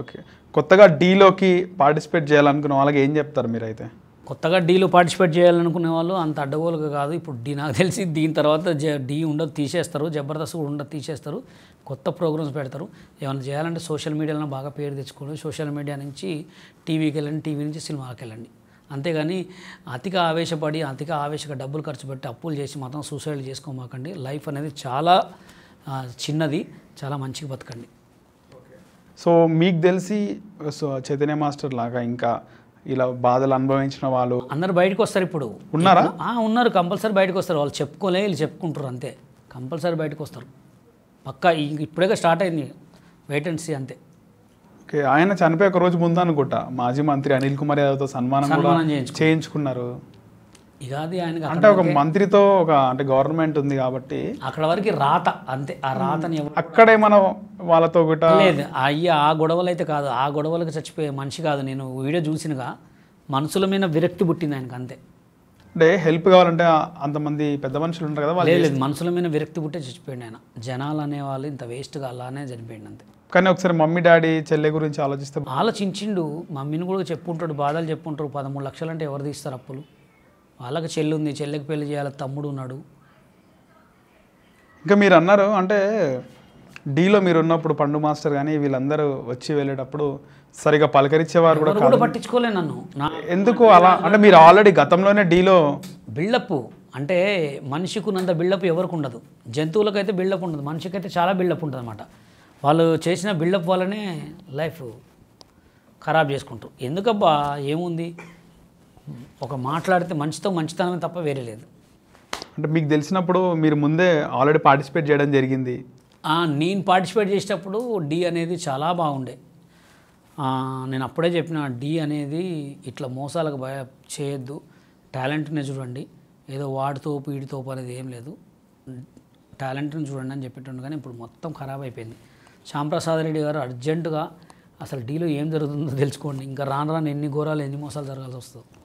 okay కొత్తగా డీలోకి participate చేయాలనుకున్న వాళ్ళకి ఏం చెప్తారు మీరు అయితే కొత్తగా డీలో పార్టిసిపేట్ చేయాలనుకునే వాళ్ళు అంత అడ్డగోలుగా కాదు ఇప్పుడు డీ నాకు తెలిసి దీని తర్వాత డీ ఉండదు తీసేస్తారు జబర్దస్త్ కూడా ఉండదు తీసేస్తారు కొత్త ప్రోగ్రామ్స్ పెడతారు ఏమైనా చేయాలంటే సోషల్ మీడియాలో బాగా పేరు తెచ్చుకోండి సోషల్ మీడియా నుంచి టీవీకి వెళ్ళండి టీవీ నుంచి సినిమాకి వెళ్ళండి అంతేగాని అతిగా ఆవేశపడి అతిగా ఆవేశంగా డబ్బులు ఖర్చు పెట్టి అప్పులు చేసి మాత్రం సూసైడ్ చేసుకోమాకండి లైఫ్ అనేది చాలా చిన్నది చాలా మంచిగా బతకండి సో మీకు తెలిసి సో చైతన్య మాస్టర్ లాగా ఇంకా ఇలా బాధలు అనుభవించిన వాళ్ళు అందరు బయటకు వస్తారు ఇప్పుడు ఉన్నారా ఉన్నారు కంపల్సరీ బయటకు వస్తారు వాళ్ళు చెప్పుకోలే వీళ్ళు చెప్పుకుంటారు అంతే కంపల్సరీ బయటకు వస్తారు పక్కా ఇప్పుడే స్టార్ట్ అయింది వెయిట్ అంతే ఓకే ఆయన చనిపోయే ఒక రోజు ముందు అనుకుంటా మాజీ మంత్రి అనిల్ కుమార్ యాదవ్తో సన్మానం చేయించుకున్నారు ఇగాది ఆయనకి అంటే ఒక మంత్రితో ఒక అంటే గవర్నమెంట్ ఉంది కాబట్టి అక్కడ వరకు రాత అంతే ఆ రాతని అక్కడే మనం వాళ్ళతో లేదు అయ్యి ఆ గొడవలు అయితే కాదు ఆ గొడవలకు చచ్చిపోయే మనిషి కాదు నేను వీడియో చూసినగా మనసుల మీద విరక్తి పుట్టింది ఆయనకు అంతే అంటే హెల్ప్ కావాలంటే అంతమంది పెద్ద మనుషులు ఉంటారు కదా లేదు లేదు మనుషుల మీద విరక్తి పుట్టే చచ్చిపోయింది ఆయన జనాలు అనేవాళ్ళు ఇంత వేస్ట్గా అలానే చనిపోయింది అంతే కానీ ఒకసారి మమ్మీ డాడీ చెల్లె గురించి ఆలోచిస్తే ఆలోచించిండు మమ్మీని కూడా చెప్పుంటాడు బాధలు చెప్పుంటారు పదమూడు లక్షలు అంటే ఎవరు తీస్తారు అప్పులు వాళ్ళకి చెల్లి ఉంది చెల్లికి పెళ్లి చేయాలి తమ్ముడు ఉన్నాడు ఇంకా మీరు అన్నారు అంటే డీలో మీరు ఉన్నప్పుడు పండు మాస్టర్ కానీ వీళ్ళందరూ వచ్చి వెళ్ళేటప్పుడు సరిగా పలకరించేవారు కూడా పట్టించుకోలే నన్ను ఎందుకు అలా అంటే మీరు ఆల్రెడీ గతంలోనే డీలో బిల్డప్ అంటే మనిషికి ఉన్నంత బిల్డప్ ఎవరికి ఉండదు జంతువులకైతే బిల్డప్ ఉండదు మనిషికైతే చాలా బిల్డప్ ఉంటుంది అనమాట వాళ్ళు చేసిన బిల్డప్ వల్లనే లైఫ్ ఖరాబ్ చేసుకుంటారు ఎందుకబ్బా ఏముంది ఒక మాట్లాడితే మంచితో మంచితనం తప్ప వేరే లేదు అంటే మీకు తెలిసినప్పుడు మీరు ముందే ఆల్రెడీ పార్టిసిపేట్ చేయడం జరిగింది నేను పార్టిసిపేట్ చేసేటప్పుడు డి అనేది చాలా బాగుండే నేను అప్పుడే చెప్పిన డి అనేది ఇట్లా మోసాలకు భయ చేయొద్దు టాలెంట్ని చూడండి ఏదో వాడితో పీడితో అనేది ఏం లేదు టాలెంట్ని చూడండి అని చెప్పేటండు కానీ ఇప్పుడు మొత్తం ఖరాబ్ అయిపోయింది శ్యాంప్రసాద్ రెడ్డి గారు అర్జెంటుగా అసలు డీలో ఏం జరుగుతుందో తెలుసుకోండి ఇంకా రాను రాను ఎన్ని ఘోరాలు ఎన్ని మోసాలు జరగాల్సి వస్తుంది